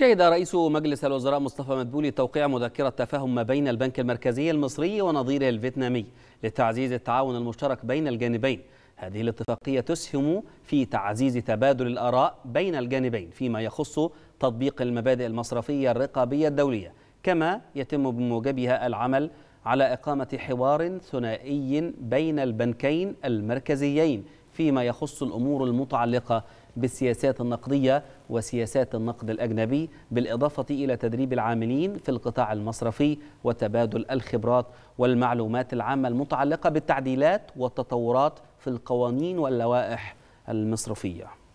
شهد رئيس مجلس الوزراء مصطفى مدبولي توقيع مذكرة تفاهم ما بين البنك المركزي المصري ونظيره الفيتنامي لتعزيز التعاون المشترك بين الجانبين هذه الاتفاقية تسهم في تعزيز تبادل الآراء بين الجانبين فيما يخص تطبيق المبادئ المصرفية الرقابية الدولية كما يتم بموجبها العمل على إقامة حوار ثنائي بين البنكين المركزيين فيما يخص الأمور المتعلقة بالسياسات النقدية وسياسات النقد الأجنبي بالإضافة إلى تدريب العاملين في القطاع المصرفي وتبادل الخبرات والمعلومات العامة المتعلقة بالتعديلات والتطورات في القوانين واللوائح المصرفيه